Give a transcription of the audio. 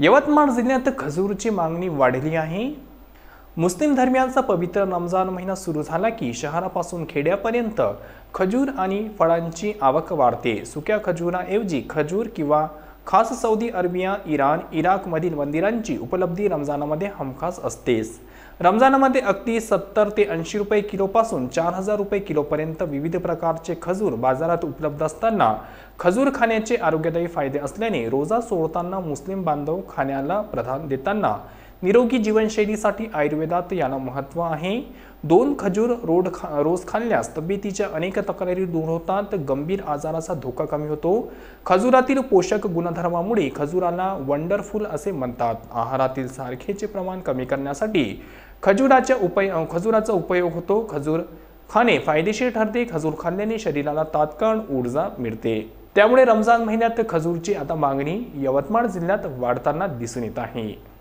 यवतमाळ जिल्ह्यात खजूरची मागणी वाढली आहे मुस्लिम धर्मियांचा पवित्र रमजान महिना सुरू झाला की शहरापासून खेड्यापर्यंत खजूर आणि फळांची आवक वाढते सुक्या खजुराऐवजी खजूर किंवा खास सौदी अरेबिया इराण इराकमधील मंदिरांची उपलब्धी रमजानामध्ये हमखास असतेच रमजानामध्ये अगदी सत्तर ते ऐंशी रुपये किलोपासून चार हजार रुपये किलोपर्यंत विविध प्रकारचे खजूर बाजारात उपलब्ध असताना खजूर खाण्याचे आरोग्यदायी फायदे असल्याने रोजा सोडताना मुस्लिम बांधव खाण्याला प्रधान देताना निरोगी जीवनशैलीसाठी आयुर्वेदात याला महत्त्व आहे दोन खजूर रोड खा रोज खाल्ल्यास तब्येतीच्या अनेक तक्रारी दूर होतात गंभीर आजाराचा धोका कमी होतो खजुरातील पोषक गुणधर्मामुळे खजुराला वंडरफुल असे म्हणतात आहारातील सारखेचे प्रमाण कमी करण्यासाठी खजुराच्या उपय खजुराचा उपयोग होतो खजूर खाणे फायदेशीर ठरते खजूर खाल्ल्याने शरीराला तात्काळ ऊर्जा मिळते त्यामुळे रमजान महिन्यात खजूरची आता मागणी यवतमाळ जिल्ह्यात वाढताना दिसून येत आहे